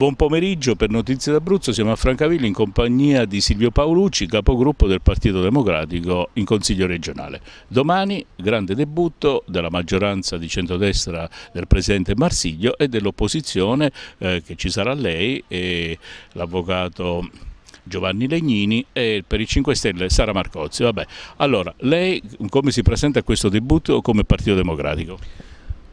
Buon pomeriggio per Notizie d'Abruzzo, siamo a Francavilla in compagnia di Silvio Paolucci, capogruppo del Partito Democratico in Consiglio regionale. Domani grande debutto della maggioranza di centrodestra del Presidente Marsiglio e dell'opposizione eh, che ci sarà lei e l'avvocato Giovanni Legnini e per i 5 Stelle Sara Marcozzi. Vabbè. Allora, lei come si presenta a questo debutto come Partito Democratico?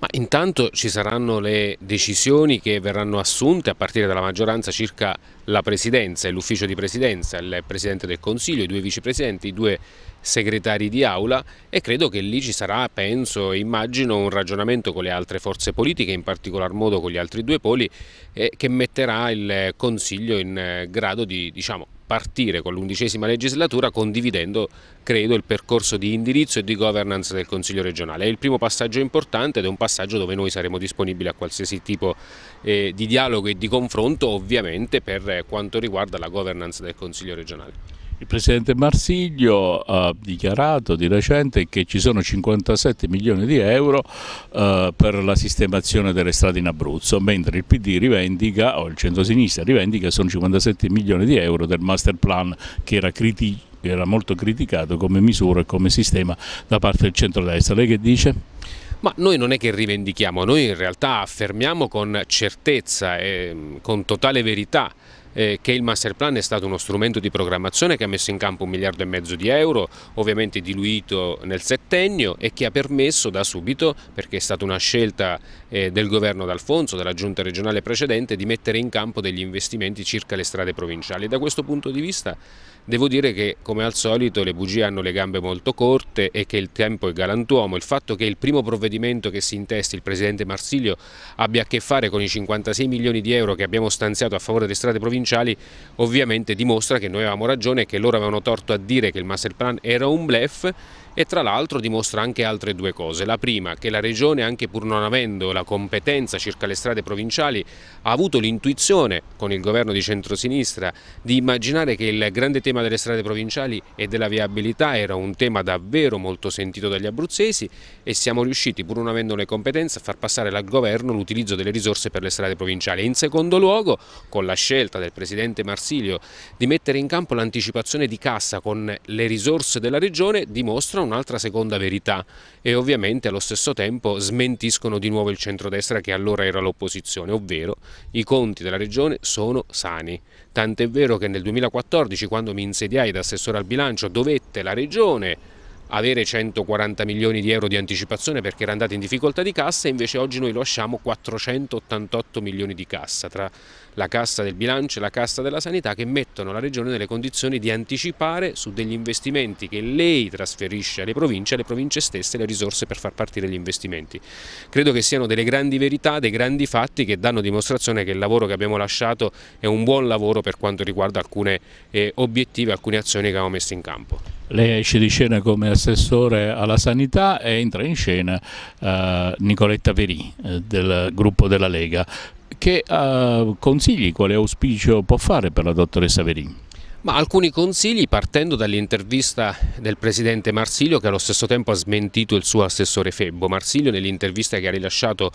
Ma intanto ci saranno le decisioni che verranno assunte a partire dalla maggioranza circa la presidenza e l'ufficio di presidenza, il presidente del consiglio, i due vicepresidenti, i due segretari di aula e credo che lì ci sarà, penso e immagino, un ragionamento con le altre forze politiche, in particolar modo con gli altri due poli, eh, che metterà il Consiglio in eh, grado di diciamo, partire con l'undicesima legislatura condividendo, credo, il percorso di indirizzo e di governance del Consiglio regionale. È il primo passaggio importante ed è un passaggio dove noi saremo disponibili a qualsiasi tipo eh, di dialogo e di confronto, ovviamente per eh, quanto riguarda la governance del Consiglio regionale. Il presidente Marsiglio ha dichiarato di recente che ci sono 57 milioni di euro eh, per la sistemazione delle strade in Abruzzo, mentre il PD rivendica, o il centrosinistra rivendica, sono 57 milioni di euro del master plan che era critico era molto criticato come misura e come sistema da parte del centrodestra. Lei che dice? Ma noi non è che rivendichiamo, noi in realtà affermiamo con certezza e mm, con totale verità eh, che il master plan è stato uno strumento di programmazione che ha messo in campo un miliardo e mezzo di euro, ovviamente diluito nel settennio e che ha permesso da subito, perché è stata una scelta eh, del governo d'Alfonso, della giunta regionale precedente, di mettere in campo degli investimenti circa le strade provinciali. da questo punto di vista Devo dire che come al solito le bugie hanno le gambe molto corte e che il tempo è galantuomo. Il fatto che il primo provvedimento che si intesti il Presidente Marsilio abbia a che fare con i 56 milioni di euro che abbiamo stanziato a favore delle strade provinciali ovviamente dimostra che noi avevamo ragione e che loro avevano torto a dire che il master plan era un blef e tra l'altro dimostra anche altre due cose. La prima, che la Regione, anche pur non avendo la competenza circa le strade provinciali, ha avuto l'intuizione con il governo di centrosinistra di immaginare che il grande tema tema delle strade provinciali e della viabilità era un tema davvero molto sentito dagli abruzzesi e siamo riusciti, pur non avendo le competenze, a far passare al governo l'utilizzo delle risorse per le strade provinciali. In secondo luogo, con la scelta del Presidente Marsilio di mettere in campo l'anticipazione di cassa con le risorse della Regione, dimostra un'altra seconda verità e ovviamente allo stesso tempo smentiscono di nuovo il centrodestra che allora era l'opposizione, ovvero i conti della Regione sono sani. Tant'è vero che nel 2014, quando mi insediai da assessore al bilancio, dovette la Regione avere 140 milioni di euro di anticipazione perché era andata in difficoltà di cassa e invece oggi noi lasciamo 488 milioni di cassa tra la cassa del bilancio e la cassa della sanità che mettono la regione nelle condizioni di anticipare su degli investimenti che lei trasferisce alle province, e alle province stesse le risorse per far partire gli investimenti. Credo che siano delle grandi verità, dei grandi fatti che danno dimostrazione che il lavoro che abbiamo lasciato è un buon lavoro per quanto riguarda alcune eh, obiettivi, alcune azioni che abbiamo messo in campo. Lei esce di scena come ha assessore alla sanità e entra in scena eh, Nicoletta Verì eh, del gruppo della Lega. Che eh, consigli, quale auspicio può fare per la dottoressa Verì? Ma alcuni consigli partendo dall'intervista del presidente Marsilio che allo stesso tempo ha smentito il suo assessore Febbo. Marsilio nell'intervista che ha rilasciato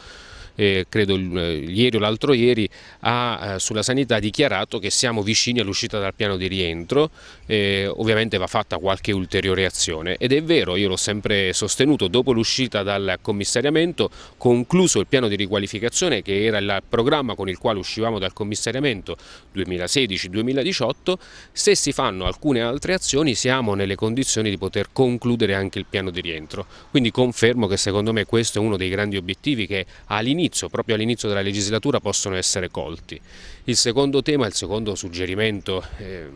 eh, credo eh, ieri o l'altro ieri, ha eh, sulla sanità dichiarato che siamo vicini all'uscita dal piano di rientro, eh, ovviamente va fatta qualche ulteriore azione ed è vero, io l'ho sempre sostenuto, dopo l'uscita dal commissariamento, concluso il piano di riqualificazione che era il programma con il quale uscivamo dal commissariamento 2016-2018, se si fanno alcune altre azioni siamo nelle condizioni di poter concludere anche il piano di rientro. Quindi confermo che secondo me questo è uno dei grandi obiettivi che all'inizio all'inizio, proprio all'inizio della legislatura, possono essere colti. Il secondo tema, il secondo suggerimento eh,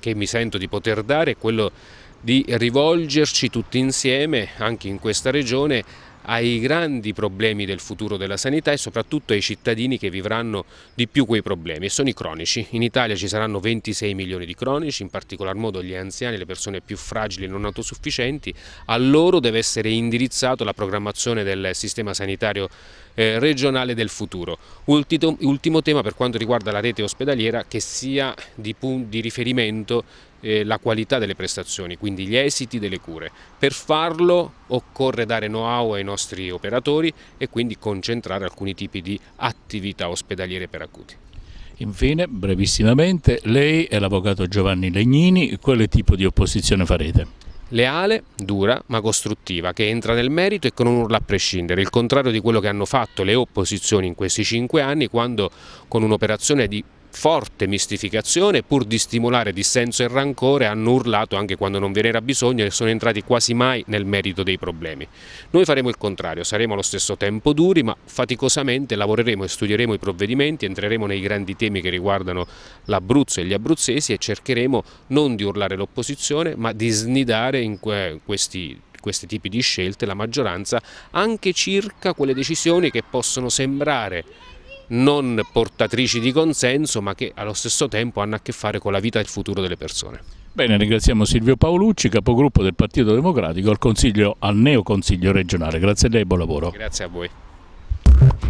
che mi sento di poter dare è quello di rivolgerci tutti insieme, anche in questa regione, ai grandi problemi del futuro della sanità e soprattutto ai cittadini che vivranno di più quei problemi e sono i cronici. In Italia ci saranno 26 milioni di cronici, in particolar modo gli anziani, le persone più fragili e non autosufficienti, a loro deve essere indirizzata la programmazione del sistema sanitario eh, regionale del futuro. Ultimo, tema per quanto riguarda la rete ospedaliera che sia di, di riferimento eh, la qualità delle prestazioni, quindi gli esiti delle cure. Per farlo occorre dare know-how ai nostri operatori e quindi concentrare alcuni tipi di attività ospedaliere per acuti. Infine, brevissimamente, lei e l'avvocato Giovanni Legnini, quale tipo di opposizione farete? Leale, dura ma costruttiva, che entra nel merito e che non urla a prescindere, il contrario di quello che hanno fatto le opposizioni in questi cinque anni quando con un'operazione di forte mistificazione pur di stimolare dissenso e rancore hanno urlato anche quando non ve n'era bisogno e sono entrati quasi mai nel merito dei problemi. Noi faremo il contrario, saremo allo stesso tempo duri ma faticosamente lavoreremo e studieremo i provvedimenti, entreremo nei grandi temi che riguardano l'Abruzzo e gli abruzzesi e cercheremo non di urlare l'opposizione ma di snidare in questi questi tipi di scelte la maggioranza anche circa quelle decisioni che possono sembrare non portatrici di consenso ma che allo stesso tempo hanno a che fare con la vita e il futuro delle persone. Bene, ringraziamo Silvio Paolucci, capogruppo del Partito Democratico al, consiglio, al neo Consiglio regionale. Grazie a lei e buon lavoro. Grazie a voi.